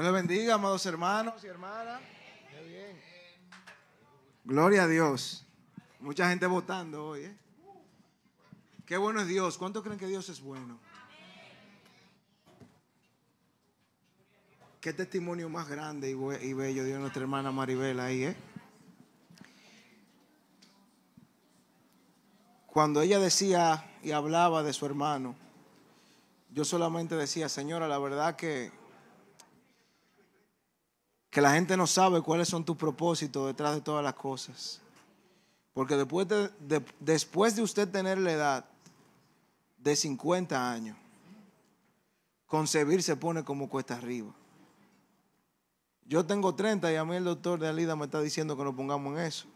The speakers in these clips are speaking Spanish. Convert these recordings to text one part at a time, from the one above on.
Dios les bendiga, amados hermanos y hermanas. Gloria a Dios. Mucha gente votando hoy. ¿eh? Qué bueno es Dios. ¿Cuántos creen que Dios es bueno? Qué testimonio más grande y bello dio nuestra hermana Maribel ahí, ¿eh? Cuando ella decía y hablaba de su hermano, yo solamente decía, Señora, la verdad que que la gente no sabe cuáles son tus propósitos detrás de todas las cosas. Porque después de, después de usted tener la edad de 50 años, concebir se pone como cuesta arriba. Yo tengo 30 y a mí el doctor de Alida me está diciendo que nos pongamos en eso.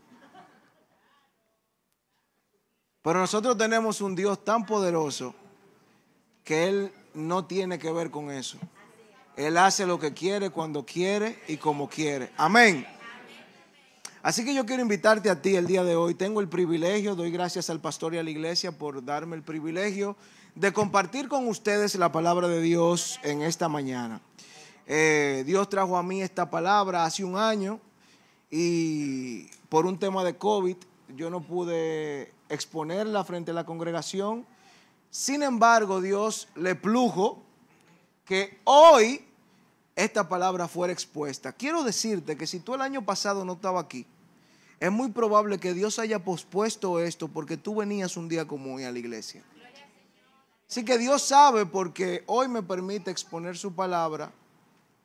Pero nosotros tenemos un Dios tan poderoso que Él no tiene que ver con eso. Él hace lo que quiere, cuando quiere y como quiere. Amén. Así que yo quiero invitarte a ti el día de hoy. Tengo el privilegio, doy gracias al pastor y a la iglesia por darme el privilegio de compartir con ustedes la palabra de Dios en esta mañana. Eh, Dios trajo a mí esta palabra hace un año y por un tema de COVID yo no pude exponerla frente a la congregación. Sin embargo, Dios le plujo que hoy esta palabra fuera expuesta. Quiero decirte que si tú el año pasado no estaba aquí, es muy probable que Dios haya pospuesto esto porque tú venías un día como hoy a la iglesia. Así que Dios sabe porque hoy me permite exponer su palabra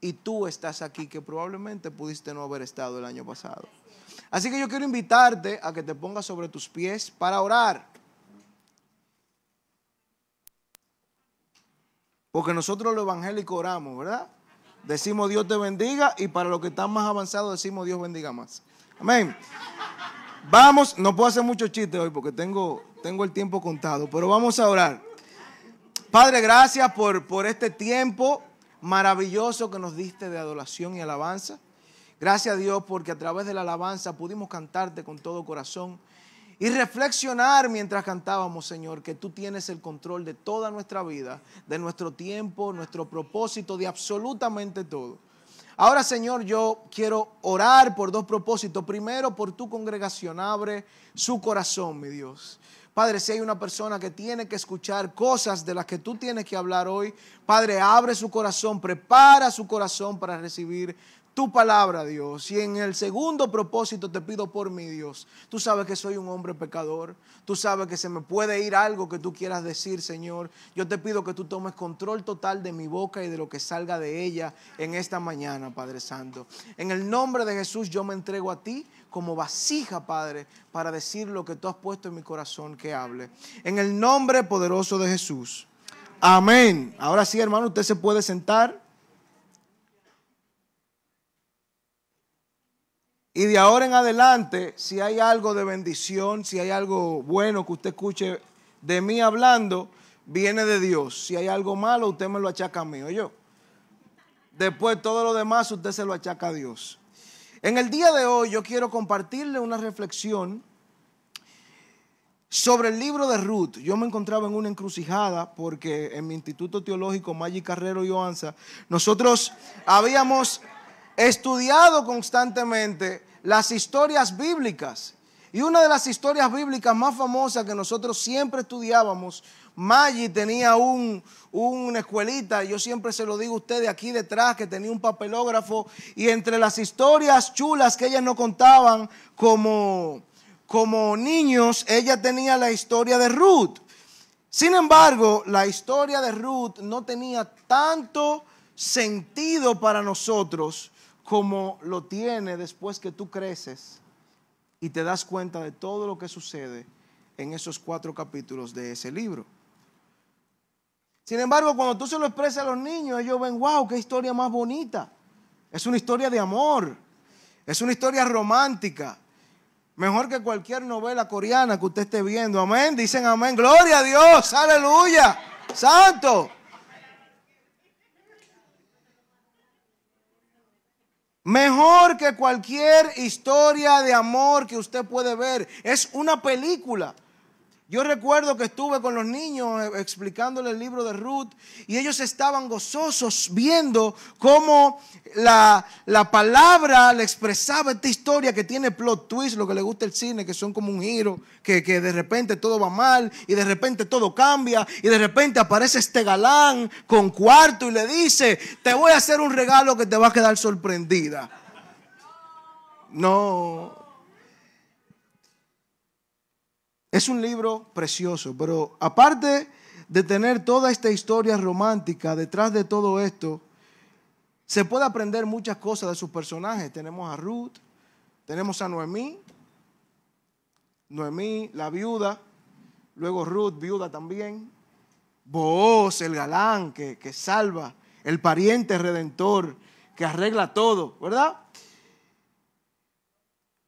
y tú estás aquí que probablemente pudiste no haber estado el año pasado. Así que yo quiero invitarte a que te pongas sobre tus pies para orar. Porque nosotros los evangélicos oramos, ¿verdad? decimos Dios te bendiga y para los que están más avanzados decimos Dios bendiga más. Amén. Vamos, no puedo hacer mucho chiste hoy porque tengo, tengo el tiempo contado, pero vamos a orar. Padre, gracias por, por este tiempo maravilloso que nos diste de adoración y alabanza. Gracias a Dios porque a través de la alabanza pudimos cantarte con todo corazón y reflexionar mientras cantábamos, Señor, que tú tienes el control de toda nuestra vida, de nuestro tiempo, nuestro propósito, de absolutamente todo. Ahora, Señor, yo quiero orar por dos propósitos. Primero, por tu congregación, abre su corazón, mi Dios. Padre, si hay una persona que tiene que escuchar cosas de las que tú tienes que hablar hoy, Padre, abre su corazón, prepara su corazón para recibir tu palabra, Dios. Y en el segundo propósito te pido por mí, Dios. Tú sabes que soy un hombre pecador. Tú sabes que se me puede ir algo que tú quieras decir, Señor. Yo te pido que tú tomes control total de mi boca y de lo que salga de ella en esta mañana, Padre Santo. En el nombre de Jesús yo me entrego a ti como vasija, Padre, para decir lo que tú has puesto en mi corazón que hable. En el nombre poderoso de Jesús. Amén. Ahora sí, hermano, usted se puede sentar. Y de ahora en adelante, si hay algo de bendición, si hay algo bueno que usted escuche de mí hablando, viene de Dios. Si hay algo malo, usted me lo achaca a mí, yo. Después todo lo demás usted se lo achaca a Dios. En el día de hoy yo quiero compartirle una reflexión sobre el libro de Ruth. Yo me encontraba en una encrucijada porque en mi instituto teológico Maggi Carrero y Oanza nosotros habíamos estudiado constantemente las historias bíblicas. Y una de las historias bíblicas más famosas que nosotros siempre estudiábamos, Maggie tenía un, una escuelita, yo siempre se lo digo a ustedes aquí detrás, que tenía un papelógrafo, y entre las historias chulas que ellas nos contaban como, como niños, ella tenía la historia de Ruth. Sin embargo, la historia de Ruth no tenía tanto sentido para nosotros como lo tiene después que tú creces y te das cuenta de todo lo que sucede en esos cuatro capítulos de ese libro. Sin embargo, cuando tú se lo expresas a los niños, ellos ven, wow, qué historia más bonita. Es una historia de amor, es una historia romántica, mejor que cualquier novela coreana que usted esté viendo. Amén, dicen amén, gloria a Dios, aleluya, santo. Mejor que cualquier historia de amor que usted puede ver. Es una película. Yo recuerdo que estuve con los niños eh, explicándole el libro de Ruth y ellos estaban gozosos viendo cómo la, palabra le expresaba esta historia que tiene plot twist, lo que le gusta el cine, que son como un giro, que, que de repente todo va mal y de repente todo cambia y de repente aparece este galán con cuarto y le dice, te voy a hacer un regalo que te va a quedar sorprendida. No, Es un libro precioso, pero aparte de tener toda esta historia romántica detrás de todo esto, se puede aprender muchas cosas de sus personajes. Tenemos a Ruth, tenemos a Noemí, Noemí, la viuda, luego Ruth, viuda también, Booz, el galán que, que salva, el pariente redentor que arregla todo, ¿verdad?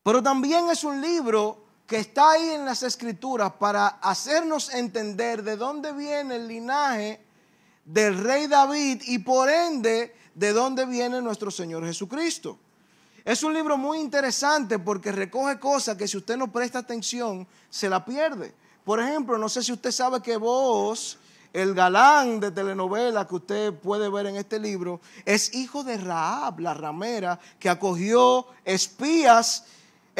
Pero también es un libro que está ahí en las escrituras para hacernos entender de dónde viene el linaje del rey David y por ende de dónde viene nuestro Señor Jesucristo. Es un libro muy interesante porque recoge cosas que si usted no presta atención se la pierde. Por ejemplo, no sé si usted sabe que vos, el galán de telenovela que usted puede ver en este libro, es hijo de Raab, la ramera, que acogió espías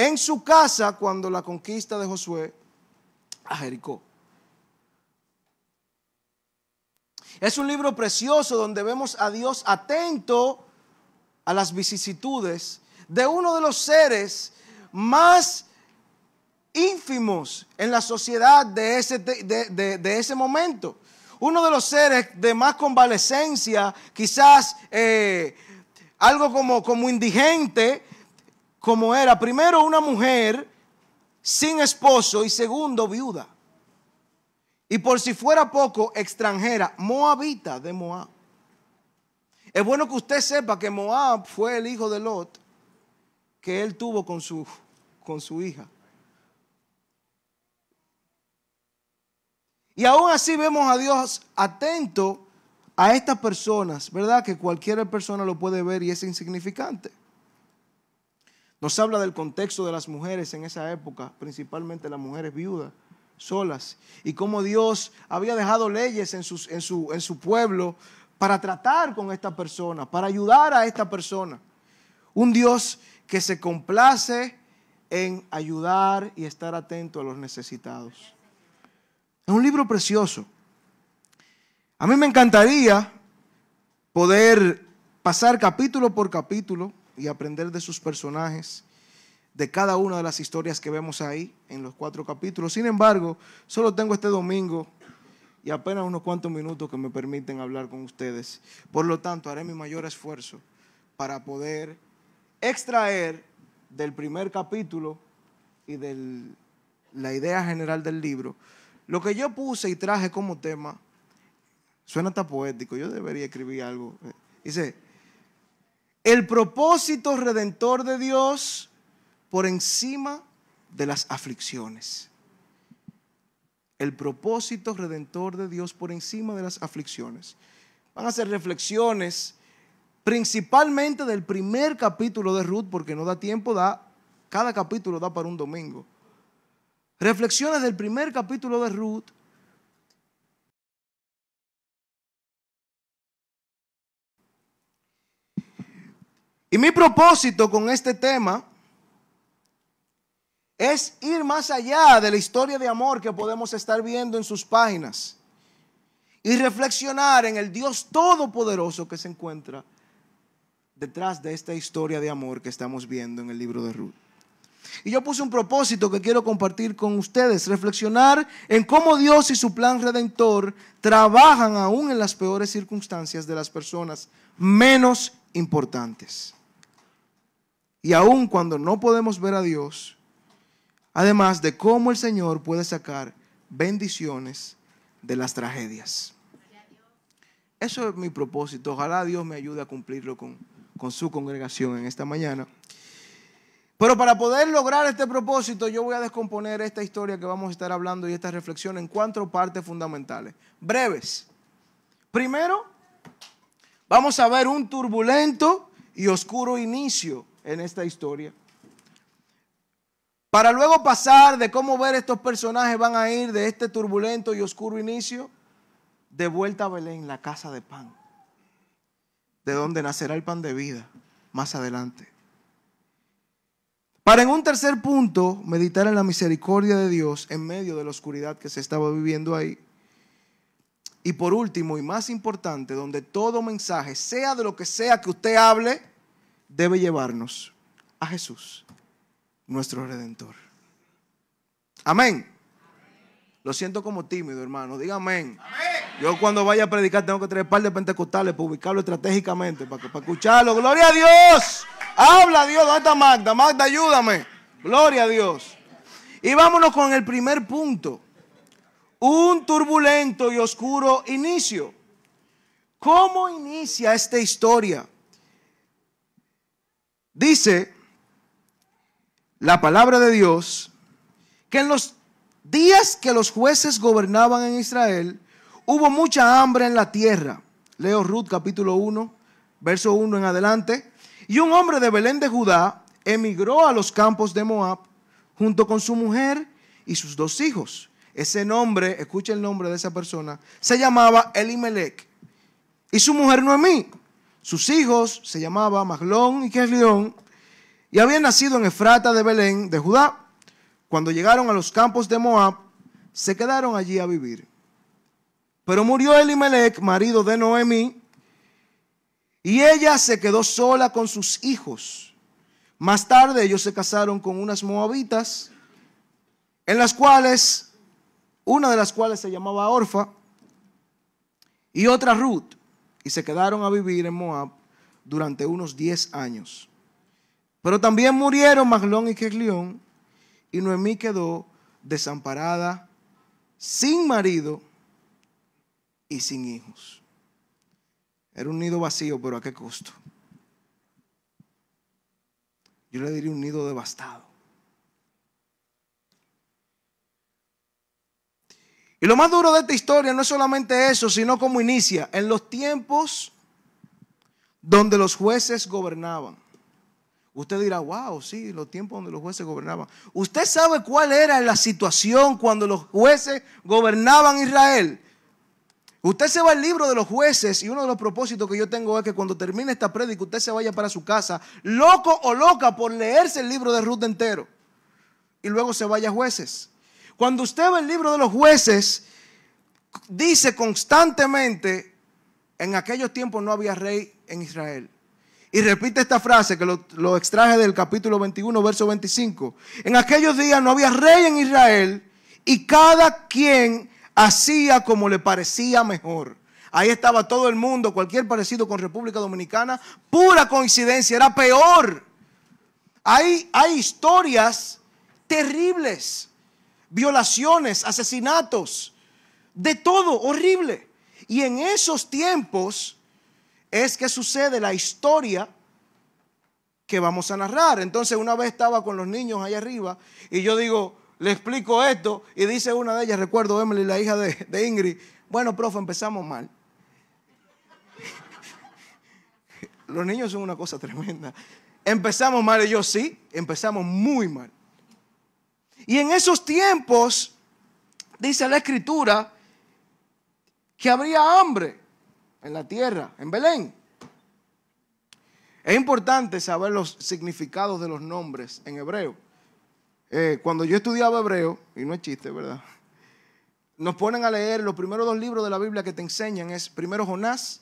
en su casa cuando la conquista de Josué a Jericó. Es un libro precioso donde vemos a Dios atento a las vicisitudes de uno de los seres más ínfimos en la sociedad de ese, de, ese momento. Uno de los seres de más convalecencia, quizás eh, algo como, como indigente, como era, primero, una mujer sin esposo y segundo, viuda. Y por si fuera poco, extranjera, moabita de Moab. Es bueno que usted sepa que Moab fue el hijo de Lot que él tuvo con su, con su hija. Y aún así vemos a Dios atento a estas personas, ¿verdad? Que cualquier persona lo puede ver y es insignificante. Nos habla del contexto de las mujeres en esa época, principalmente las mujeres viudas, solas, y cómo Dios había dejado leyes en, su, en su pueblo para tratar con esta persona, para ayudar a esta persona. Un Dios que se complace en ayudar y estar atento a los necesitados. Es un libro precioso. A mí me encantaría poder pasar capítulo por capítulo y aprender de sus personajes, de cada una de las historias que vemos ahí en los cuatro capítulos. Sin embargo, solo tengo este domingo y apenas unos cuantos minutos que me permiten hablar con ustedes. Por lo tanto, haré mi mayor esfuerzo para poder extraer del primer capítulo y de la idea general del libro lo que yo puse y traje como tema. Suena tan poético, yo debería escribir algo. Dice, el propósito redentor de Dios por encima de las aflicciones. El propósito redentor de Dios por encima de las aflicciones. Van a ser reflexiones principalmente del primer capítulo de Ruth, porque no da tiempo, da, cada capítulo da para un domingo. Reflexiones del primer capítulo de Ruth Y mi propósito con este tema es ir más allá de la historia de amor que podemos estar viendo en sus páginas y reflexionar en el Dios todopoderoso que se encuentra detrás de esta historia de amor que estamos viendo en el libro de Ruth. Y yo puse un propósito que quiero compartir con ustedes, reflexionar en cómo Dios y su plan redentor trabajan aún en las peores circunstancias de las personas menos importantes. Y aun cuando no podemos ver a Dios, además de cómo el Señor puede sacar bendiciones de las tragedias. Eso es mi propósito. Ojalá Dios me ayude a cumplirlo con, con su congregación en esta mañana. Pero para poder lograr este propósito, yo voy a descomponer esta historia que vamos a estar hablando y esta reflexión en cuatro partes fundamentales, breves. Primero, vamos a ver un turbulento y oscuro inicio en esta historia. Para luego pasar de cómo ver estos personajes van a ir de este turbulento y oscuro inicio, de vuelta a Belén, la casa de pan, de donde nacerá el pan de vida más adelante. Para en un tercer punto, meditar en la misericordia de Dios en medio de la oscuridad que se estaba viviendo ahí. Y por último y más importante, donde todo mensaje, sea de lo que sea que usted hable, debe llevarnos a Jesús, nuestro redentor. Amén. Lo siento como tímido, hermano. Diga amén. Yo cuando vaya a predicar tengo que traer par de pentecostales para ubicarlo estratégicamente, para, para escucharlo. Gloria a Dios. Habla Dios. ¿Dónde está Magda? Magda, ayúdame. Gloria a Dios. Y vámonos con el primer punto. Un turbulento y oscuro inicio. ¿Cómo inicia esta historia? Dice la palabra de Dios que en los días que los jueces gobernaban en Israel, hubo mucha hambre en la tierra. Leo Ruth capítulo 1, verso 1 en adelante. Y un hombre de Belén de Judá emigró a los campos de Moab junto con su mujer y sus dos hijos. Ese nombre, escucha el nombre de esa persona, se llamaba Elimelech y su mujer Noemí. Sus hijos se llamaban Maglón y Kerlión y habían nacido en Efrata de Belén, de Judá. Cuando llegaron a los campos de Moab, se quedaron allí a vivir. Pero murió Elimelech, marido de Noemí, y ella se quedó sola con sus hijos. Más tarde ellos se casaron con unas moabitas, en las cuales, una de las cuales se llamaba Orfa y otra Ruth y se quedaron a vivir en Moab durante unos 10 años. Pero también murieron Maglón y Keglión, y Noemí quedó desamparada, sin marido y sin hijos. Era un nido vacío, pero ¿a qué costo? Yo le diría un nido devastado. Y lo más duro de esta historia no es solamente eso, sino cómo inicia. En los tiempos donde los jueces gobernaban. Usted dirá, wow, sí, los tiempos donde los jueces gobernaban. ¿Usted sabe cuál era la situación cuando los jueces gobernaban Israel? Usted se va al libro de los jueces y uno de los propósitos que yo tengo es que cuando termine esta prédica usted se vaya para su casa, loco o loca por leerse el libro de Ruth entero. Y luego se vaya a jueces. Cuando usted ve el libro de los jueces, dice constantemente, en aquellos tiempos no había rey en Israel. Y repite esta frase que lo, extraje del capítulo 21, verso 25. En aquellos días no había rey en Israel y cada quien hacía como le parecía mejor. Ahí estaba todo el mundo, cualquier parecido con República Dominicana, pura coincidencia, era peor. Hay, hay historias terribles violaciones, asesinatos, de todo horrible. Y en esos tiempos es que sucede la historia que vamos a narrar. Entonces una vez estaba con los niños allá arriba y yo digo, le explico esto y dice una de ellas, recuerdo Emily, la hija de, de Ingrid, bueno, profe, empezamos mal. los niños son una cosa tremenda. Empezamos mal y yo sí, empezamos muy mal. Y en esos tiempos, dice la escritura, que habría hambre en la tierra, en Belén. Es importante saber los significados de los nombres en hebreo. Eh, cuando yo estudiaba hebreo, y no es chiste, ¿verdad? Nos ponen a leer los primeros dos libros de la Biblia que te enseñan es primero Jonás,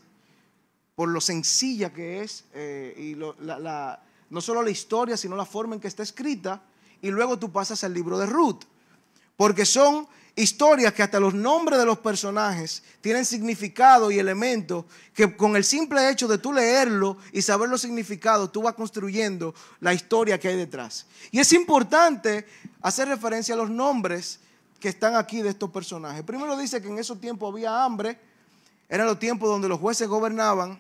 por lo sencilla que es, eh, y no solo la historia, sino la forma en que está escrita, y luego tú pasas al libro de Ruth. Porque son historias que hasta los nombres de los personajes tienen significado y elementos que con el simple hecho de tú leerlo y saber los significados, tú vas construyendo la historia que hay detrás. Y es importante hacer referencia a los nombres que están aquí de estos personajes. Primero dice que en esos tiempos había hambre, eran los tiempos donde los jueces gobernaban,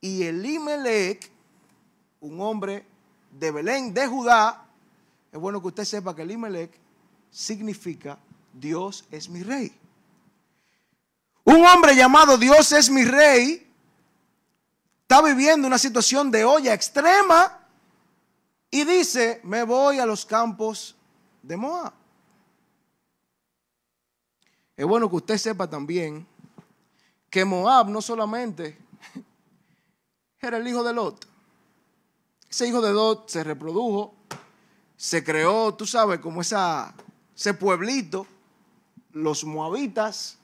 y Elimelech, un hombre de Belén, de Judá, es bueno que usted sepa que Elimelech significa Dios es mi rey. Un hombre llamado Dios es mi rey está viviendo una situación de olla extrema y dice, me voy a los campos de Moab. Es bueno que usted sepa también que Moab no solamente era el hijo de Lot. Ese hijo de Lot se reprodujo se creó, tú sabes, como esa, ese pueblito, los moabitas.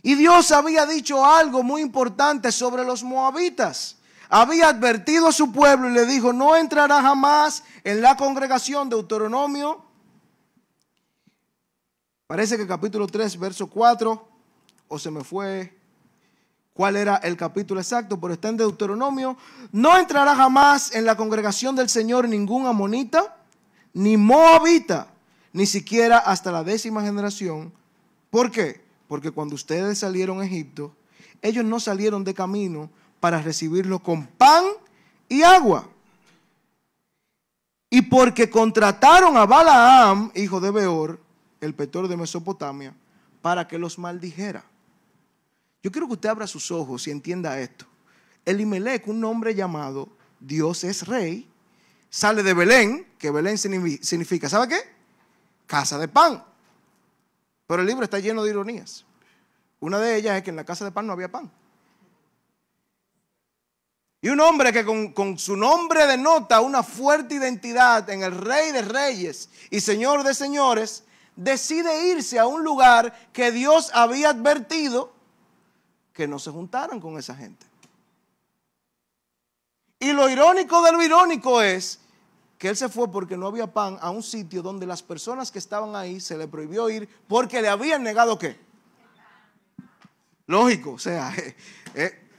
Y Dios había dicho algo muy importante sobre los moabitas. Había advertido a su pueblo y le dijo, no entrará jamás en la congregación de Deuteronomio. Parece que capítulo 3, verso 4, o se me fue cuál era el capítulo exacto, pero está en Deuteronomio. No entrará jamás en la congregación del Señor ningún amonita ni Moabita, ni siquiera hasta la décima generación. ¿Por qué? Porque cuando ustedes salieron a Egipto, ellos no salieron de camino para recibirlo con pan y agua. Y porque contrataron a Balaam, hijo de Beor, el petor de Mesopotamia, para que los maldijera. Yo quiero que usted abra sus ojos y entienda esto. Elimelech, un hombre llamado Dios es rey, sale de Belén, que Belén significa, ¿sabe qué? Casa de pan. Pero el libro está lleno de ironías. Una de ellas es que en la casa de pan no había pan. Y un hombre que con, con, su nombre denota una fuerte identidad en el rey de reyes y señor de señores, decide irse a un lugar que Dios había advertido que no se juntaran con esa gente. Y lo irónico de lo irónico es que él se fue porque no había pan a un sitio donde las personas que estaban ahí se le prohibió ir porque le habían negado qué. Lógico, o sea, eh, eh,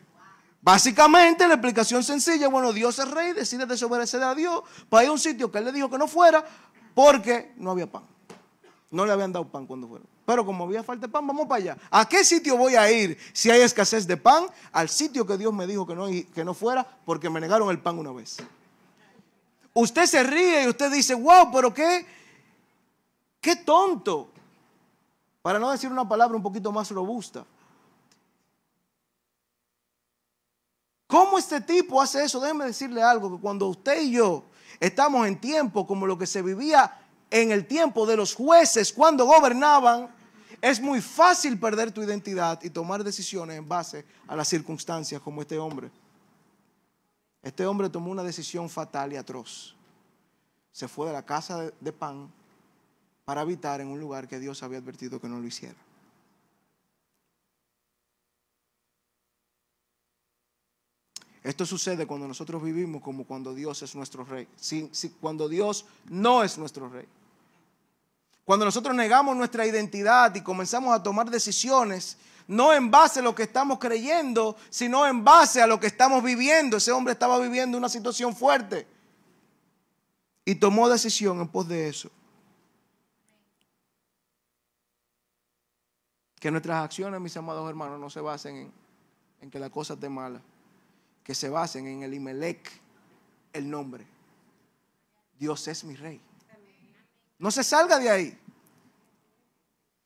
básicamente la explicación sencilla, bueno, Dios es rey, decide desobedecer a Dios para ir a un sitio que él le dijo que no fuera porque no había pan. No le habían dado pan cuando fueron. Pero como había falta de pan, vamos para allá. ¿A qué sitio voy a ir si hay escasez de pan? Al sitio que Dios me dijo que no, que no fuera porque me negaron el pan una vez. Usted se ríe y usted dice, wow, pero qué, qué tonto. Para no decir una palabra un poquito más robusta. ¿Cómo este tipo hace eso? Déjeme decirle algo, que cuando usted y yo estamos en tiempo como lo que se vivía en el tiempo de los jueces cuando gobernaban, es muy fácil perder tu identidad y tomar decisiones en base a las circunstancias como este hombre. Este hombre tomó una decisión fatal y atroz. Se fue de la casa de pan para habitar en un lugar que Dios había advertido que no lo hiciera. Esto sucede cuando nosotros vivimos como cuando Dios es nuestro rey. cuando Dios no es nuestro rey. Cuando nosotros negamos nuestra identidad y comenzamos a tomar decisiones, no en base a lo que estamos creyendo, sino en base a lo que estamos viviendo. Ese hombre estaba viviendo una situación fuerte y tomó decisión en pos de eso. Que nuestras acciones, mis amados hermanos, no se basen en, que la cosa esté mala, que se basen en el Imelec, el nombre. Dios es mi rey. No se salga de ahí.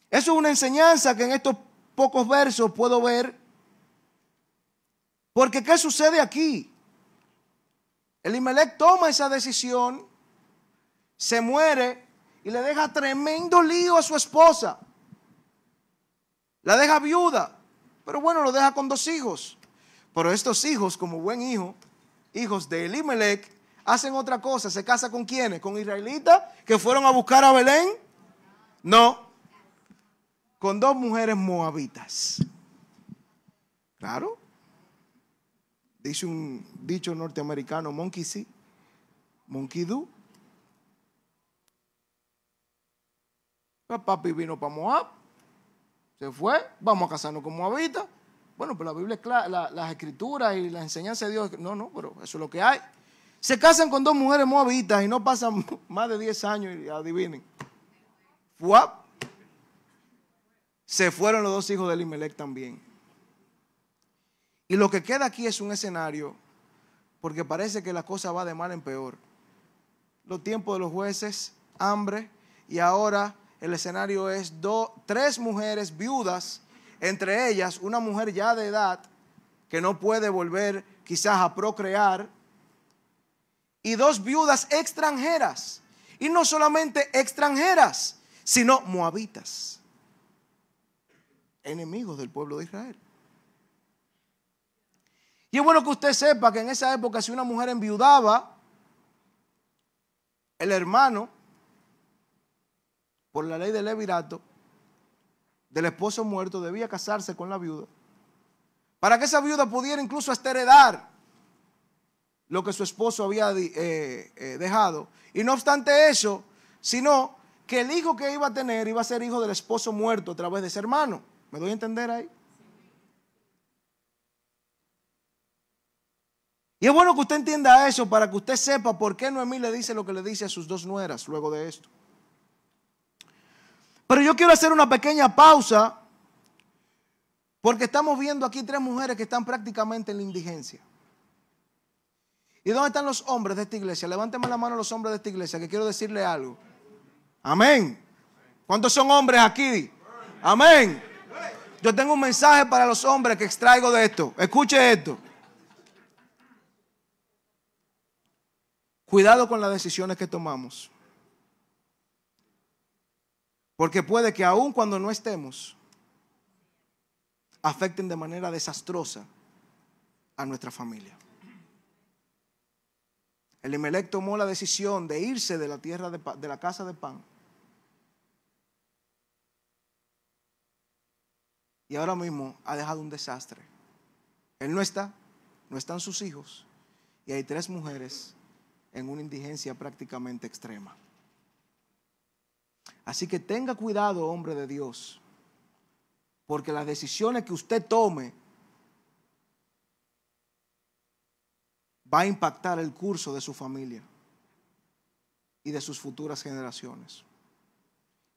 Eso es una enseñanza que en estos pocos versos puedo ver. Porque ¿qué sucede aquí? Elimelec toma esa decisión, se muere y le deja tremendo lío a su esposa. La deja viuda, pero bueno, lo deja con dos hijos. Pero estos hijos, como buen hijo, hijos de Elimelech, hacen otra cosa. ¿Se casa con quiénes? ¿Con israelitas que fueron a buscar a Belén? No. Con dos mujeres moabitas. Claro. Dice un dicho norteamericano, monkey sí, monkey do. Pues papi vino para Moab, se fue, vamos a casarnos con moabitas. Bueno, pero pues la Biblia es clara, las escrituras y las enseñanzas de Dios, no, no, pero eso es lo que hay. Se casan con dos mujeres moabitas y no pasan más de 10 años y adivinen. ¡Fuap! Se fueron los dos hijos de Elimelech también. Y lo que queda aquí es un escenario, porque parece que la cosa va de mal en peor. Los tiempos de los jueces, hambre, y ahora el escenario es tres mujeres viudas, entre ellas una mujer ya de edad que no puede volver quizás a procrear y dos viudas extranjeras. Y no solamente extranjeras, sino moabitas, enemigos del pueblo de Israel. Y es bueno que usted sepa que en esa época si una mujer enviudaba, el hermano, por la ley del levirato, del esposo muerto, debía casarse con la viuda, para que esa viuda pudiera incluso hasta heredar lo que su esposo había eh, eh, dejado. Y no obstante eso, sino que el hijo que iba a tener iba a ser hijo del esposo muerto a través de ese hermano. ¿Me doy a entender ahí? Y es bueno que usted entienda eso para que usted sepa por qué Noemí le dice lo que le dice a sus dos nueras luego de esto. Pero yo quiero hacer una pequeña pausa porque estamos viendo aquí tres mujeres que están prácticamente en la indigencia. ¿Y dónde están los hombres de esta iglesia? Levantenme la mano los hombres de esta iglesia, que quiero decirle algo. Amén. ¿Cuántos son hombres aquí? Amén. Yo tengo un mensaje para los hombres que extraigo de esto. Escuche esto. Cuidado con las decisiones que tomamos. Porque puede que aun cuando no estemos, afecten de manera desastrosa a nuestra familia. Elimelech tomó la decisión de irse de la tierra de la casa de pan. Y ahora mismo ha dejado un desastre. Él no está, no están sus hijos. Y hay tres mujeres en una indigencia prácticamente extrema. Así que tenga cuidado, hombre de Dios, porque las decisiones que usted tome va a impactar el curso de su familia y de sus futuras generaciones.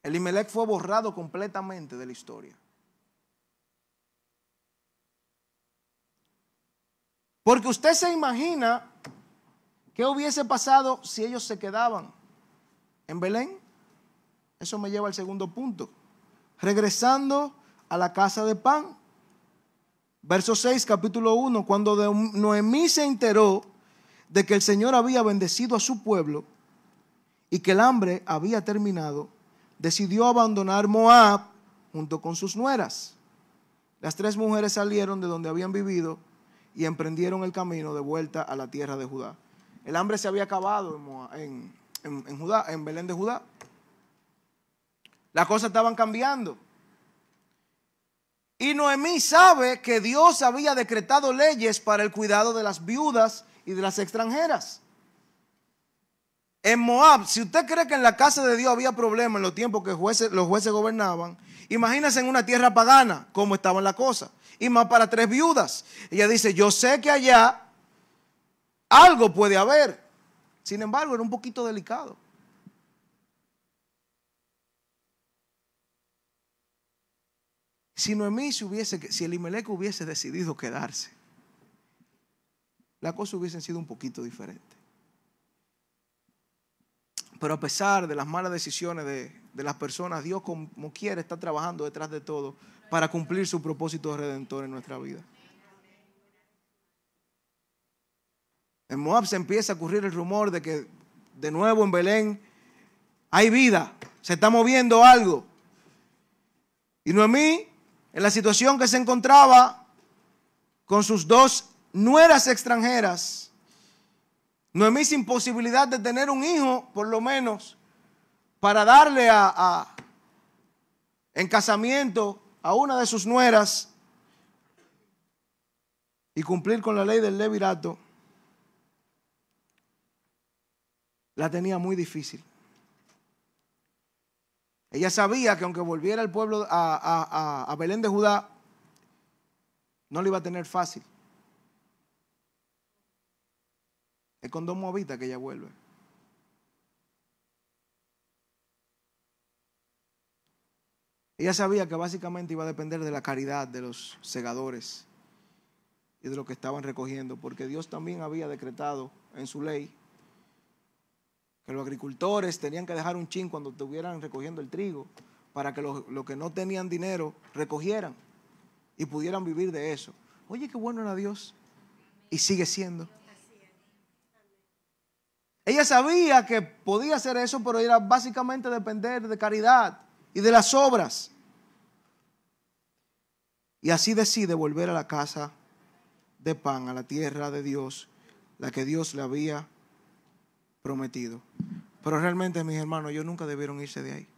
El Imelec fue borrado completamente de la historia. Porque usted se imagina qué hubiese pasado si ellos se quedaban en Belén. Eso me lleva al segundo punto. Regresando a la casa de pan, Verso 6, capítulo 1, cuando Noemí se enteró de que el Señor había bendecido a su pueblo y que el hambre había terminado, decidió abandonar Moab junto con sus nueras. Las tres mujeres salieron de donde habían vivido y emprendieron el camino de vuelta a la tierra de Judá. El hambre se había acabado en, Judá, en Belén de Judá. Las cosas estaban cambiando. Y Noemí sabe que Dios había decretado leyes para el cuidado de las viudas y de las extranjeras. En Moab, si usted cree que en la casa de Dios había problemas en los tiempos que los jueces gobernaban, imagínese en una tierra pagana cómo estaban las cosas. Y más para tres viudas. Ella dice, yo sé que allá algo puede haber. Sin embargo, era un poquito delicado. Si Noemí se hubiese, si hubiese decidido quedarse, la cosa hubiese sido un poquito diferente. Pero a pesar de las malas decisiones de, de las personas, Dios como quiere está trabajando detrás de todo para cumplir su propósito redentor en nuestra vida. En Moab se empieza a ocurrir el rumor de que de nuevo en Belén hay vida, se está moviendo algo. Y Noemí en la situación que se encontraba con sus dos nueras extranjeras. Noemí sin posibilidad de tener un hijo, por lo menos, para darle a en casamiento a una de sus nueras y cumplir con la ley del levirato, la tenía muy difícil. Ella sabía que aunque volviera el pueblo a, Belén de Judá, no le iba a tener fácil. Es con dos que ella vuelve. Ella sabía que básicamente iba a depender de la caridad de los segadores y de lo que estaban recogiendo, porque Dios también había decretado en su ley que los agricultores tenían que dejar un chin cuando estuvieran recogiendo el trigo para que los, los que no tenían dinero recogieran y pudieran vivir de eso. Oye, qué bueno era Dios. Y sigue siendo. Ella sabía que podía hacer eso, pero era básicamente depender de caridad y de las obras. Y así decide volver a la casa de pan, a la tierra de Dios, la que Dios le había prometido. Pero realmente, mis hermanos, ellos nunca debieron irse de ahí.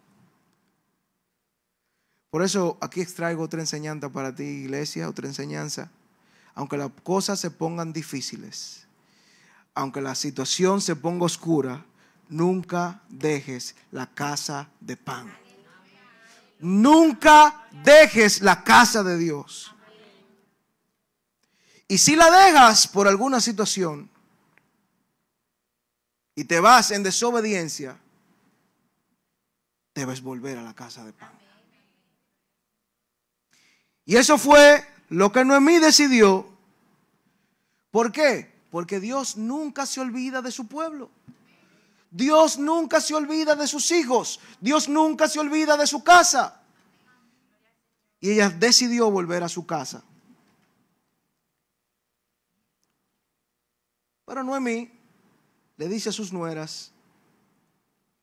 Por eso aquí extraigo otra enseñanza para ti, iglesia, otra enseñanza. Aunque las cosas se pongan difíciles, aunque la situación se ponga oscura, nunca dejes la casa de pan. Nunca dejes la casa de Dios. Y si la dejas por alguna situación, y te vas en desobediencia, debes volver a la casa de pan. Y eso fue lo que Noemí decidió. ¿Por qué? Porque Dios nunca se olvida de su pueblo. Dios nunca se olvida de sus hijos. Dios nunca se olvida de su casa. Y ella decidió volver a su casa. Pero Noemí le dice a sus nueras,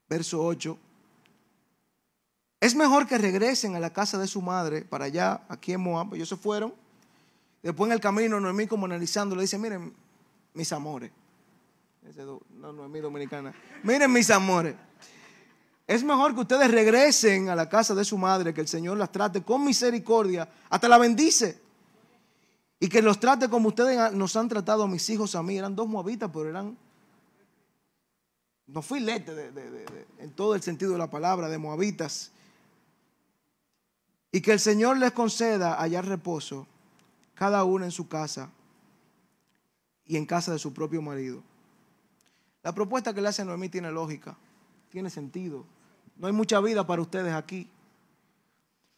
verso 8, es mejor que regresen a la casa de su madre, para allá, aquí en Moab, ellos se fueron. Después en el camino, Noemí como analizando, le dice, miren, mis amores. No, Noemí dominicana. Miren, mis amores. Es mejor que ustedes regresen a la casa de su madre, que el Señor las trate con misericordia, hasta la bendice. Y que los trate como ustedes nos han tratado a mis hijos, a mí. Eran dos moabitas, pero eran no fui lete en todo el sentido de la palabra de moabitas. Y que el Señor les conceda hallar reposo, cada uno en su casa y en casa de su propio marido. La propuesta que le hace Noemí tiene lógica, tiene sentido. No hay mucha vida para ustedes aquí.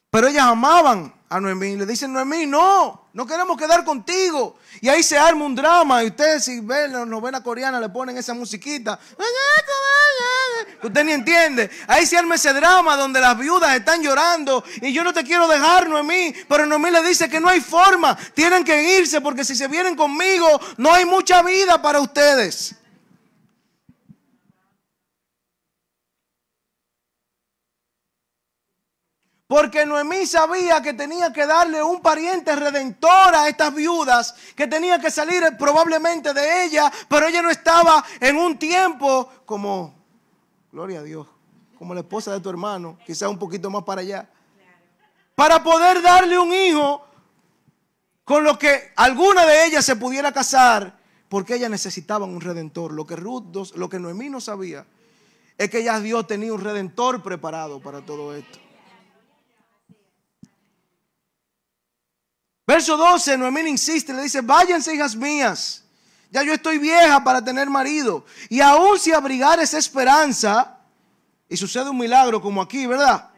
Pero ellas amaban a Noemí. Le dicen, Noemí, no, no queremos quedar contigo. Y ahí se arma un drama. Y ustedes, si ven la novela coreana, le ponen esa musiquita. Usted ni entiende. Ahí se arma ese drama donde las viudas están llorando. Y yo no te quiero dejar, Noemí. Pero Noemí le dice que no hay forma. Tienen que irse porque si se vienen conmigo, no hay mucha vida para ustedes. Porque Noemí sabía que tenía que darle un pariente redentor a estas viudas, que tenía que salir probablemente de ella, pero ella no estaba en un tiempo como, gloria a Dios, como la esposa de tu hermano, quizás un poquito más para allá, para poder darle un hijo con lo que alguna de ellas se pudiera casar, porque ellas necesitaban un redentor. Lo que lo que Noemí no sabía, es que ya Dios tenía un redentor preparado para todo esto. Verso 12, Noemí insiste, le dice, váyanse hijas mías, ya yo estoy vieja para tener marido. Y aún si abrigar esa esperanza, y sucede un milagro como aquí, ¿verdad?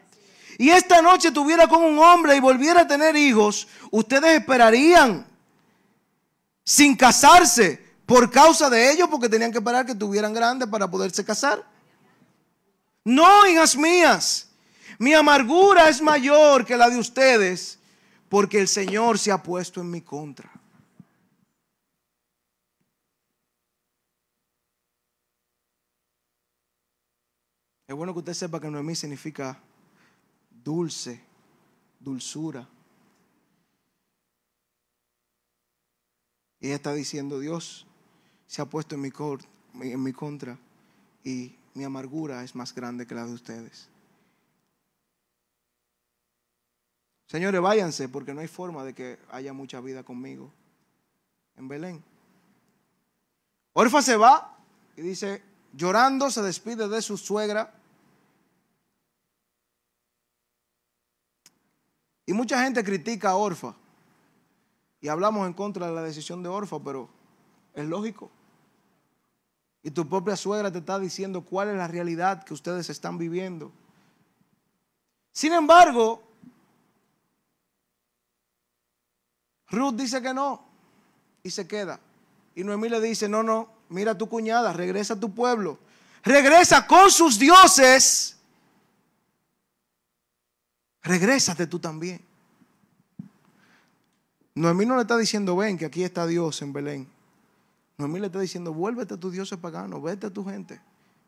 Y esta noche tuviera con un hombre y volviera a tener hijos, ustedes esperarían sin casarse por causa de ellos, porque tenían que esperar que tuvieran grandes para poderse casar. No, hijas mías, mi amargura es mayor que la de ustedes porque el Señor se ha puesto en mi contra. Es bueno que usted sepa que Noemí significa dulce, dulzura. Y ella está diciendo, Dios se ha puesto en mi, en mi contra y mi amargura es más grande que la de ustedes. Señores, váyanse porque no hay forma de que haya mucha vida conmigo en Belén. Orfa se va y dice, llorando se despide de su suegra. Y mucha gente critica a Orfa. Y hablamos en contra de la decisión de Orfa, pero es lógico. Y tu propia suegra te está diciendo cuál es la realidad que ustedes están viviendo. Sin embargo, Ruth dice que no y se queda. Y Noemí le dice, no, no, mira a tu cuñada, regresa a tu pueblo, regresa con sus dioses, regrésate tú también. Noemí no le está diciendo, ven, que aquí está Dios en Belén. Noemí le está diciendo, vuélvete a tus dioses paganos, vete a tu gente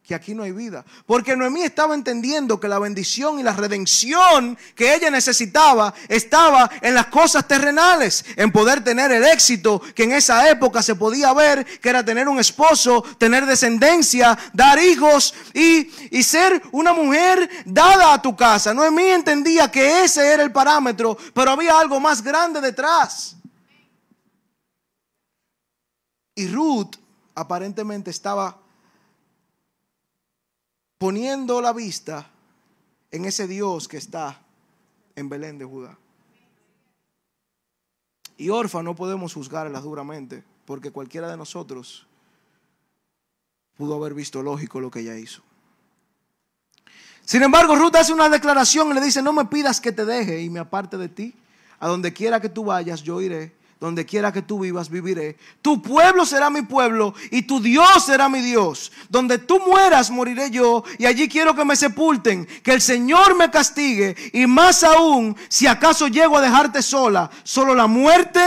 que aquí no hay vida. Porque Noemí estaba entendiendo que la bendición y la redención que ella necesitaba estaba en las cosas terrenales, en poder tener el éxito que en esa época se podía ver, que era tener un esposo, tener descendencia, dar hijos y, y ser una mujer dada a tu casa. Noemí entendía que ese era el parámetro, pero había algo más grande detrás. Y Ruth aparentemente estaba poniendo la vista en ese Dios que está en Belén de Judá. Y Orfa no podemos juzgarla duramente, porque cualquiera de nosotros pudo haber visto lógico lo que ella hizo. Sin embargo, Ruth hace una declaración y le dice, no me pidas que te deje y me aparte de ti. A donde quiera que tú vayas, yo iré donde quiera que tú vivas, viviré. Tu pueblo será mi pueblo y tu Dios será mi Dios. Donde tú mueras, moriré yo y allí quiero que me sepulten, que el Señor me castigue y más aún si acaso llego a dejarte sola, solo la muerte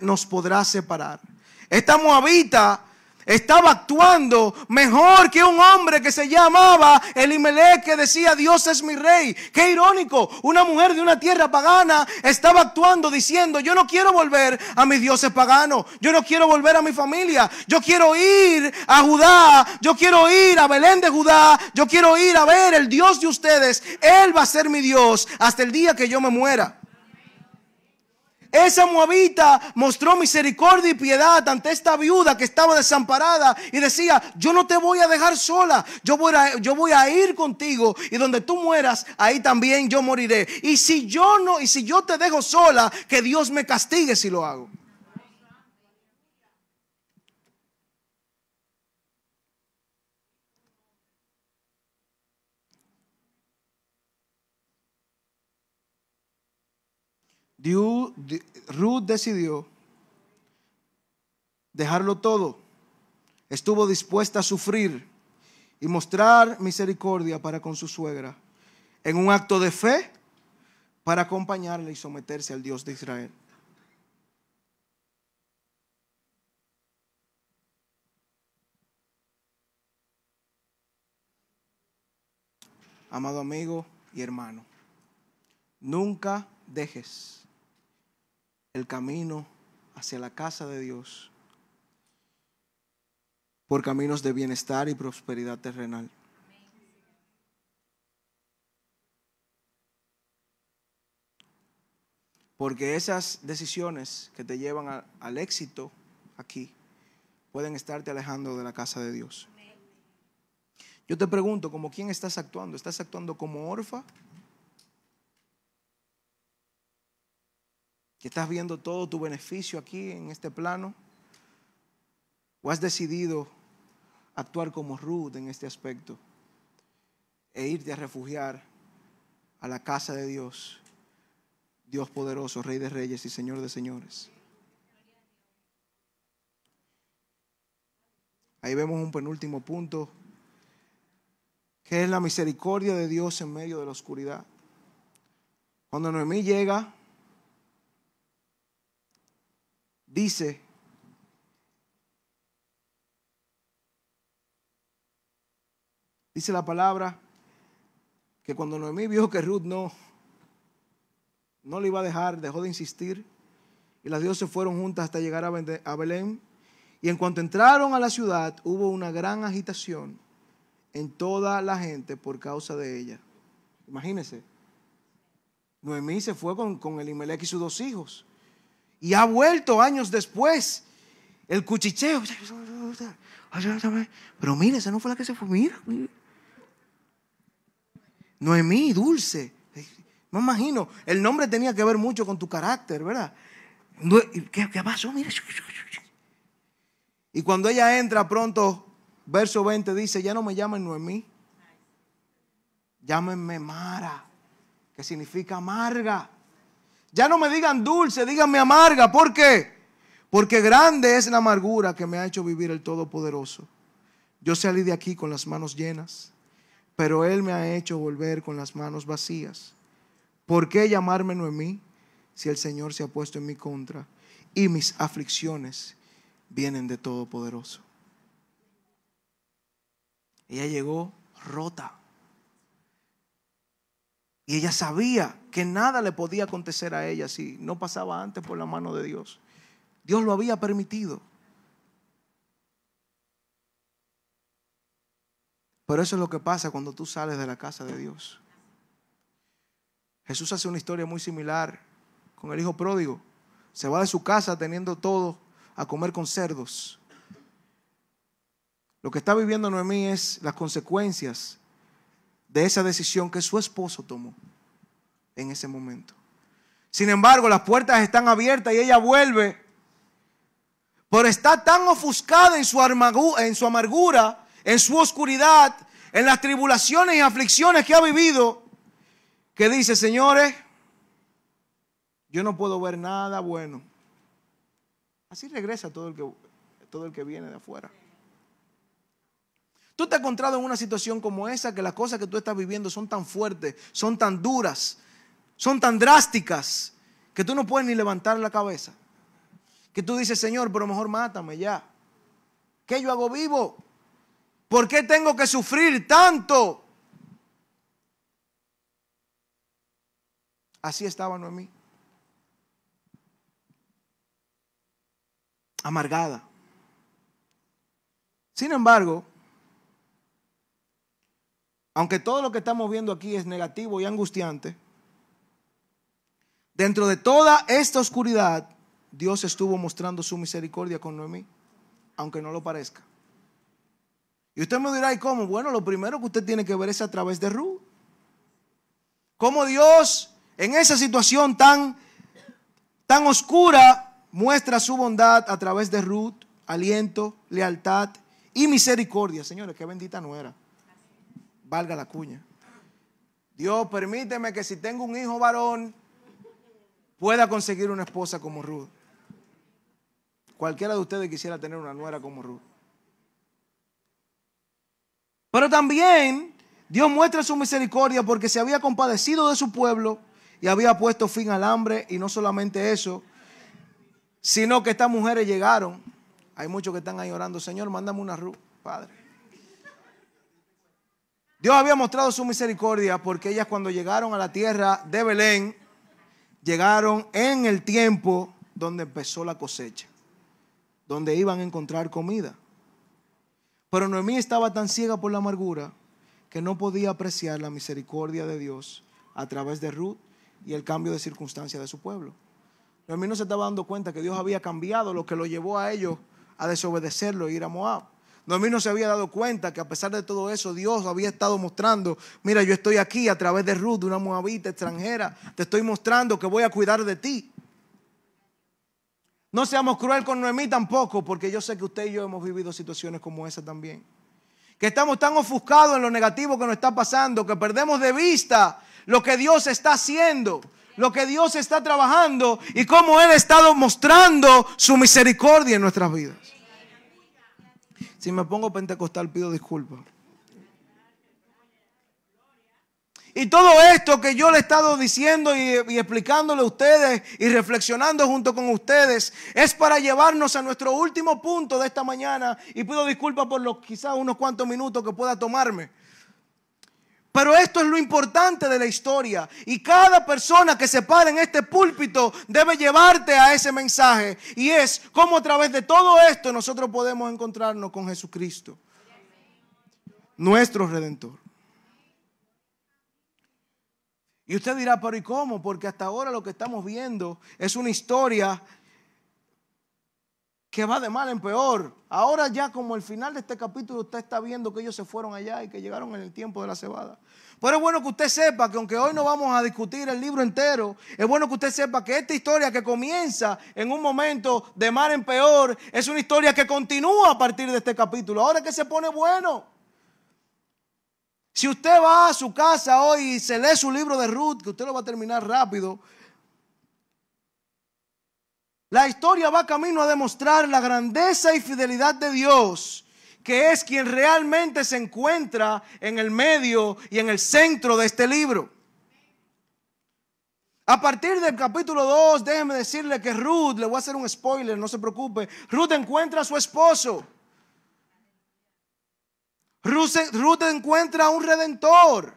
nos podrá separar. Esta Moabita estaba actuando mejor que un hombre que se llamaba Elimelech que decía Dios es mi rey. Qué irónico, una mujer de una tierra pagana estaba actuando diciendo yo no quiero volver a mis dioses paganos, yo no quiero volver a mi familia, yo quiero ir a Judá, yo quiero ir a Belén de Judá, yo quiero ir a ver el Dios de ustedes, Él va a ser mi Dios hasta el día que yo me muera. Esa moabita mostró misericordia y piedad ante esta viuda que estaba desamparada y decía, yo no te voy a dejar sola, yo voy a, yo voy a ir contigo y donde tú mueras, ahí también yo moriré. Y si yo no, y si yo te dejo sola, que Dios me castigue si lo hago. Ruth decidió dejarlo todo. Estuvo dispuesta a sufrir y mostrar misericordia para con su suegra en un acto de fe para acompañarle y someterse al Dios de Israel. Amado amigo y hermano, nunca dejes el camino hacia la casa de Dios por caminos de bienestar y prosperidad terrenal. Porque esas decisiones que te llevan al éxito aquí pueden estarte alejando de la casa de Dios. Yo te pregunto, ¿como quién estás actuando? ¿Estás actuando como orfa que estás viendo todo tu beneficio aquí en este plano, o has decidido actuar como Ruth en este aspecto e irte a refugiar a la casa de Dios, Dios poderoso, Rey de Reyes y Señor de Señores. Ahí vemos un penúltimo punto, que es la misericordia de Dios en medio de la oscuridad. Cuando Noemí llega dice, dice la palabra, que cuando Noemí vio que Ruth no, no le iba a dejar, dejó de insistir, y las dioses fueron juntas hasta llegar a Belén. Y en cuanto entraron a la ciudad, hubo una gran agitación en toda la gente por causa de ella. Imagínense, Noemí se fue con, con Elimelech y sus dos hijos y ha vuelto años después. El cuchicheo. Pero mire, esa no fue la que se fue. Mira. Noemí, dulce. Me imagino, el nombre tenía que ver mucho con tu carácter, ¿verdad? ¿Qué, pasó? Mira. Y cuando ella entra pronto, verso 20 dice, ya no me llamen Noemí. Llámenme Mara, que significa amarga. Ya no me digan dulce, díganme amarga. ¿Por qué? Porque grande es la amargura que me ha hecho vivir el Todopoderoso. Yo salí de aquí con las manos llenas, pero Él me ha hecho volver con las manos vacías. ¿Por qué llamarme mí? si el Señor se ha puesto en mi contra y mis aflicciones vienen de Todopoderoso? Ella llegó rota. Y ella sabía que nada le podía acontecer a ella si no pasaba antes por la mano de Dios. Dios lo había permitido. Pero eso es lo que pasa cuando tú sales de la casa de Dios. Jesús hace una historia muy similar con el hijo pródigo. Se va de su casa teniendo todo a comer con cerdos. Lo que está viviendo Noemí es las consecuencias de esa decisión que su esposo tomó en ese momento. Sin embargo, las puertas están abiertas y ella vuelve, pero está tan ofuscada en su, amargura, en su oscuridad, en las tribulaciones y aflicciones que ha vivido, que dice, señores, yo no puedo ver nada bueno. Así regresa todo el que, todo el que viene de afuera. Tú te has encontrado en una situación como esa que las cosas que tú estás viviendo son tan fuertes, son tan duras, son tan drásticas, que tú no puedes ni levantar la cabeza. Que tú dices, Señor, pero mejor mátame ya. ¿Qué yo hago vivo? ¿Por qué tengo que sufrir tanto? Así estaba Noemí. Amargada. Sin embargo, aunque todo lo que estamos viendo aquí es negativo y angustiante, dentro de toda esta oscuridad, Dios estuvo mostrando su misericordia con Noemí, aunque no lo parezca. Y usted me dirá, ¿y cómo? Bueno, lo primero que usted tiene que ver es a través de Ruth. Cómo Dios, en esa situación tan, tan oscura, muestra su bondad a través de Ruth, aliento, lealtad y misericordia. Señores, qué bendita no era valga la cuña. Dios, permíteme que si tengo un hijo varón, pueda conseguir una esposa como Ruth. Cualquiera de ustedes quisiera tener una nuera como Ruth. Pero también Dios muestra su misericordia porque se había compadecido de su pueblo y había puesto fin al hambre. Y no solamente eso, sino que estas mujeres llegaron. Hay muchos que están ahí orando, Señor, mándame una Ruth, Padre. Dios había mostrado su misericordia porque ellas cuando llegaron a la tierra de Belén, llegaron en el tiempo donde empezó la cosecha, donde iban a encontrar comida. Pero Noemí estaba tan ciega por la amargura que no podía apreciar la misericordia de Dios a través de Ruth y el cambio de circunstancia de su pueblo. Noemí no se estaba dando cuenta que Dios había cambiado lo que lo llevó a ellos a desobedecerlo e ir a Moab. Noemí no se había dado cuenta que a pesar de todo eso, Dios había estado mostrando, mira, yo estoy aquí a través de Ruth, de una moabita extranjera, te estoy mostrando que voy a cuidar de ti. No seamos cruel con Noemí tampoco, porque yo sé que usted y yo hemos vivido situaciones como esa también. Que estamos tan ofuscados en lo negativo que nos está pasando, que perdemos de vista lo que Dios está haciendo, lo que Dios está trabajando y cómo Él ha estado mostrando su misericordia en nuestras vidas. Si me pongo pentecostal, pido disculpas. Y todo esto que yo le he estado diciendo y, explicándole a ustedes y reflexionando junto con ustedes es para llevarnos a nuestro último punto de esta mañana. Y pido disculpas por los quizás unos cuantos minutos que pueda tomarme. Pero esto es lo importante de la historia. Y cada persona que se para en este púlpito debe llevarte a ese mensaje. Y es cómo a través de todo esto nosotros podemos encontrarnos con Jesucristo, nuestro redentor. Y usted dirá, pero ¿y cómo? Porque hasta ahora lo que estamos viendo es una historia que va de mal en peor. Ahora ya como el final de este capítulo usted está viendo que ellos se fueron allá y que llegaron en el tiempo de la cebada. Pero es bueno que usted sepa que aunque hoy no vamos a discutir el libro entero, es bueno que usted sepa que esta historia que comienza en un momento de mal en peor es una historia que continúa a partir de este capítulo. Ahora que se pone bueno. Si usted va a su casa hoy y se lee su libro de Ruth, que usted lo va a terminar rápido, la historia va camino a demostrar la grandeza y fidelidad de Dios, que es quien realmente se encuentra en el medio y en el centro de este libro. A partir del capítulo 2, déjeme decirle que Ruth, le voy a hacer un spoiler, no se preocupe, Ruth encuentra a su esposo. Ruth, encuentra a un redentor,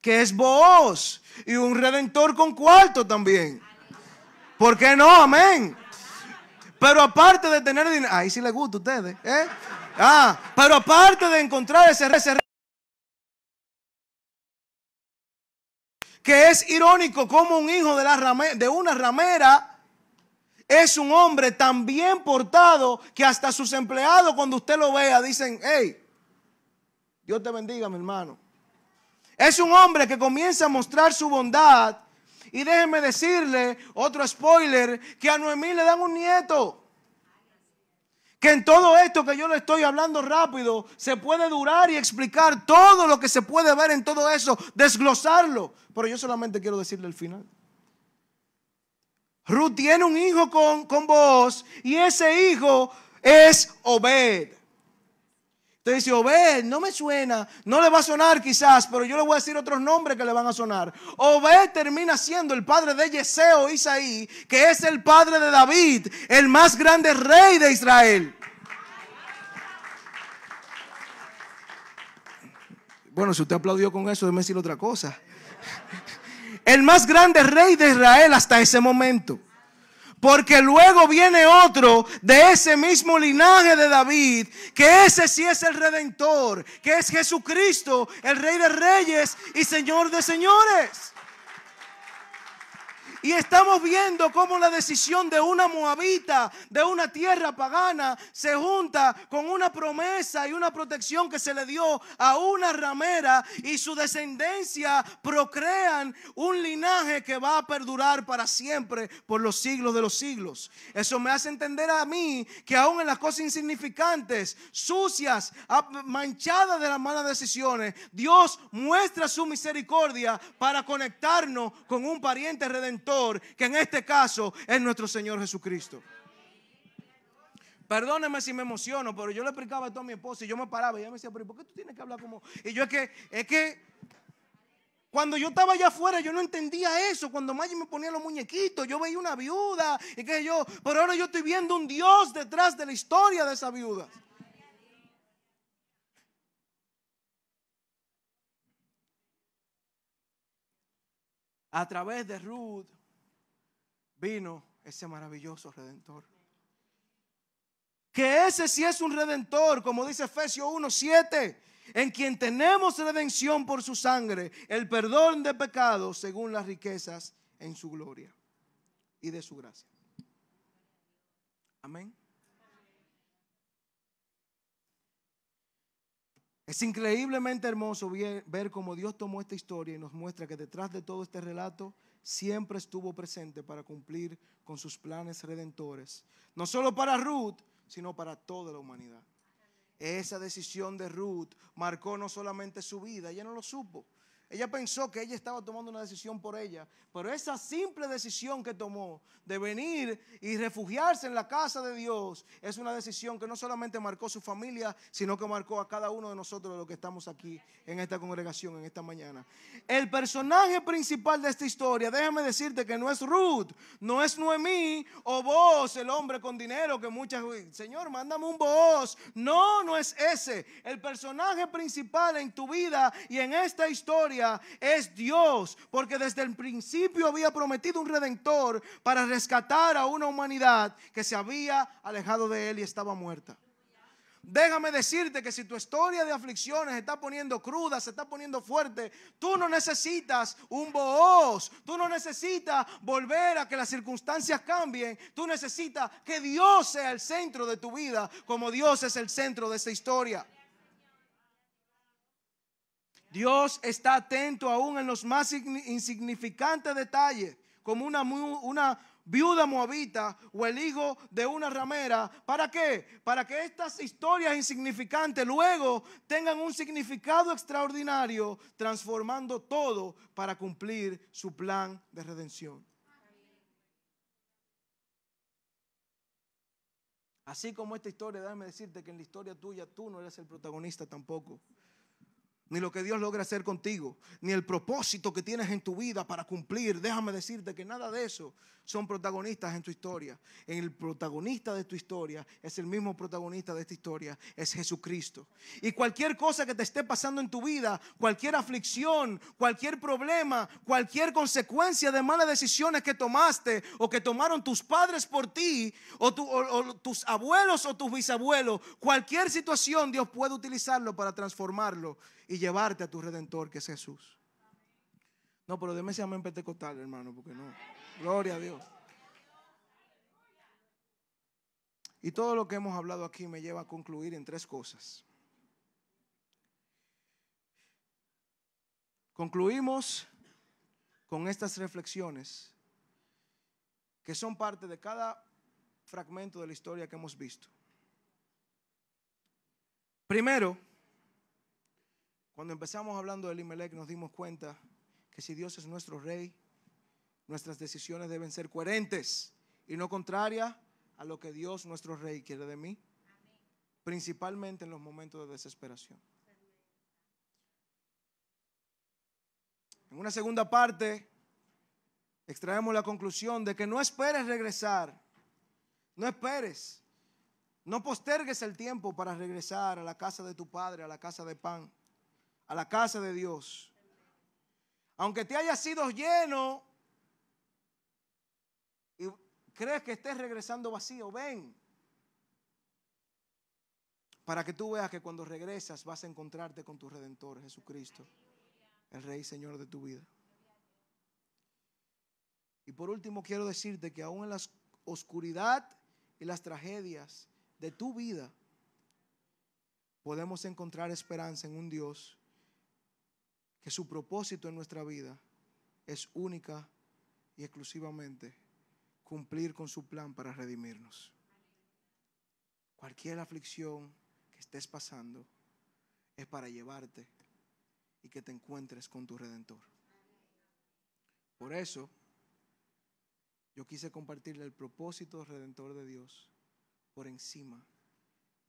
que es voz y un redentor con cuarto también. ¿Por qué no? Amén. Pero aparte de tener dinero, ahí sí les gusta a ustedes, ¿eh? Ah, pero aparte de encontrar ese, que es irónico como un hijo de, la de una ramera es un hombre tan bien portado que hasta sus empleados cuando usted lo vea dicen, hey, Dios te bendiga mi hermano. Es un hombre que comienza a mostrar su bondad y déjenme decirle otro spoiler, que a Noemí le dan un nieto. Que en todo esto que yo le estoy hablando rápido, se puede durar y explicar todo lo que se puede ver en todo eso, desglosarlo. Pero yo solamente quiero decirle el final. Ruth tiene un hijo con, con vos y ese hijo es Obed. Usted dice, Obed, oh, no me suena, no le va a sonar quizás, pero yo le voy a decir otros nombres que le van a sonar. Obed termina siendo el padre de Yeseo Isaí, que es el padre de David, el más grande rey de Israel. Bueno, si usted aplaudió con eso, déjeme decir otra cosa. El más grande rey de Israel hasta ese momento. Porque luego viene otro de ese mismo linaje de David, que ese sí es el redentor, que es Jesucristo, el rey de reyes y señor de señores. Y estamos viendo cómo la decisión de una moabita, de una tierra pagana, se junta con una promesa y una protección que se le dio a una ramera y su descendencia procrean un linaje que va a perdurar para siempre por los siglos de los siglos. Eso me hace entender a mí que aún en las cosas insignificantes, sucias, manchadas de las malas decisiones, Dios muestra su misericordia para conectarnos con un pariente redentor que en este caso es nuestro Señor Jesucristo. Perdóneme si me emociono, pero yo le explicaba esto a mi esposa y yo me paraba y ella me decía, pero ¿por qué tú tienes que hablar como? Y yo es que, es que cuando yo estaba allá afuera, yo no entendía eso. Cuando Maggie me ponía los muñequitos, yo veía una viuda y qué yo. Pero ahora yo estoy viendo un Dios detrás de la historia de esa viuda. A través de Ruth, vino ese maravilloso redentor. Que ese sí es un redentor, como dice Efesios 1:7, en quien tenemos redención por su sangre, el perdón de pecados según las riquezas en su gloria y de su gracia. Amén. Es increíblemente hermoso ver cómo Dios tomó esta historia y nos muestra que detrás de todo este relato siempre estuvo presente para cumplir con sus planes redentores, no solo para Ruth, sino para toda la humanidad. Esa decisión de Ruth marcó no solamente su vida, ella no lo supo, ella pensó que ella estaba tomando una decisión por ella, pero esa simple decisión que tomó de venir y refugiarse en la casa de Dios es una decisión que no solamente marcó su familia, sino que marcó a cada uno de nosotros de los que estamos aquí en esta congregación, en esta mañana. El personaje principal de esta historia, déjame decirte que no es Ruth, no es Noemí o vos, el hombre con dinero que muchas... Señor, mándame un vos. No, no es ese. El personaje principal en tu vida y en esta historia es Dios, porque desde el principio había prometido un redentor para rescatar a una humanidad que se había alejado de él y estaba muerta. Déjame decirte que si tu historia de aflicciones está poniendo cruda, se está poniendo fuerte, tú no necesitas un booz, tú no necesitas volver a que las circunstancias cambien, tú necesitas que Dios sea el centro de tu vida, como Dios es el centro de esta historia. Dios está atento aún en los más insignificantes detalles, como una, viuda moabita o el hijo de una ramera. ¿Para qué? Para que estas historias insignificantes luego tengan un significado extraordinario, transformando todo para cumplir su plan de redención. Así como esta historia, déjame decirte que en la historia tuya tú no eres el protagonista tampoco ni lo que Dios logra hacer contigo, ni el propósito que tienes en tu vida para cumplir. Déjame decirte que nada de eso son protagonistas en tu historia. El protagonista de tu historia es el mismo protagonista de esta historia, es Jesucristo. Y cualquier cosa que te esté pasando en tu vida, cualquier aflicción, cualquier problema, cualquier consecuencia de malas decisiones que tomaste o que tomaron tus padres por ti o, o tus abuelos o tus bisabuelos, cualquier situación Dios puede utilizarlo para transformarlo y llevarte a tu redentor, que es Jesús. No, pero déme ese amén pentecostal, hermano, porque no. Gloria a Dios. Y todo lo que hemos hablado aquí me lleva a concluir en tres cosas. Concluimos con estas reflexiones que son parte de cada fragmento de la historia que hemos visto. Primero, cuando empezamos hablando del Imelec nos dimos cuenta que si Dios es nuestro rey, nuestras decisiones deben ser coherentes y no contrarias a lo que Dios nuestro rey quiere de mí, principalmente en los momentos de desesperación. En una segunda parte extraemos la conclusión de que no esperes regresar, no esperes, no postergues el tiempo para regresar a la casa de tu padre, a la casa de pan a la casa de Dios. Aunque te hayas sido lleno y crees que estés regresando vacío, ven. Para que tú veas que cuando regresas vas a encontrarte con tu Redentor, Jesucristo, el Rey y Señor de tu vida. Y por último quiero decirte que aún en la oscuridad y las tragedias de tu vida, podemos encontrar esperanza en un Dios que su propósito en nuestra vida es única y exclusivamente cumplir con su plan para redimirnos. Cualquier aflicción que estés pasando es para llevarte y que te encuentres con tu redentor. Por eso, yo quise compartirle el propósito redentor de Dios por encima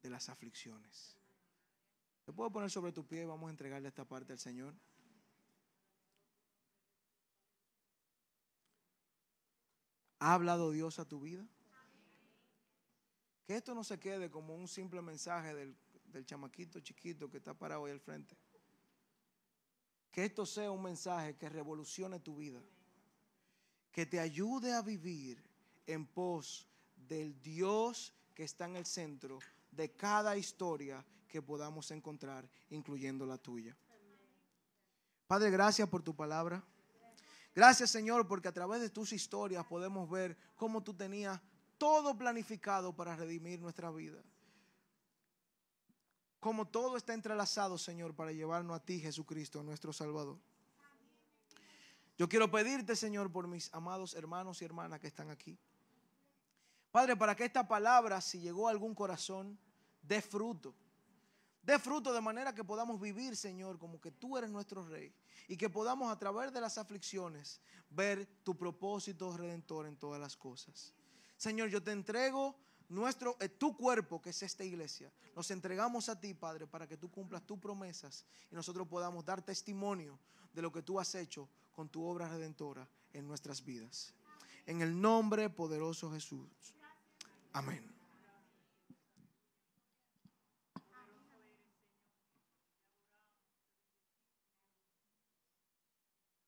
de las aflicciones. Te puedo poner sobre tu pie y vamos a entregarle esta parte al Señor. ¿Ha hablado Dios a tu vida? Que esto no se quede como un simple mensaje del, chamaquito chiquito que está parado ahí al frente. Que esto sea un mensaje que revolucione tu vida. Que te ayude a vivir en pos del Dios que está en el centro de cada historia que podamos encontrar, incluyendo la tuya. Padre, gracias por tu palabra. Gracias Señor porque a través de tus historias podemos ver cómo tú tenías todo planificado para redimir nuestra vida. Cómo todo está entrelazado Señor para llevarnos a ti Jesucristo, nuestro Salvador. Yo quiero pedirte Señor por mis amados hermanos y hermanas que están aquí. Padre, para que esta palabra, si llegó a algún corazón, dé fruto de fruto de manera que podamos vivir, Señor, como que tú eres nuestro Rey y que podamos a través de las aflicciones ver tu propósito redentor en todas las cosas. Señor, yo te entrego nuestro, eh, tu cuerpo, que es esta iglesia. Nos entregamos a ti, Padre, para que tú cumplas tus promesas y nosotros podamos dar testimonio de lo que tú has hecho con tu obra redentora en nuestras vidas. En el nombre poderoso Jesús. Amén.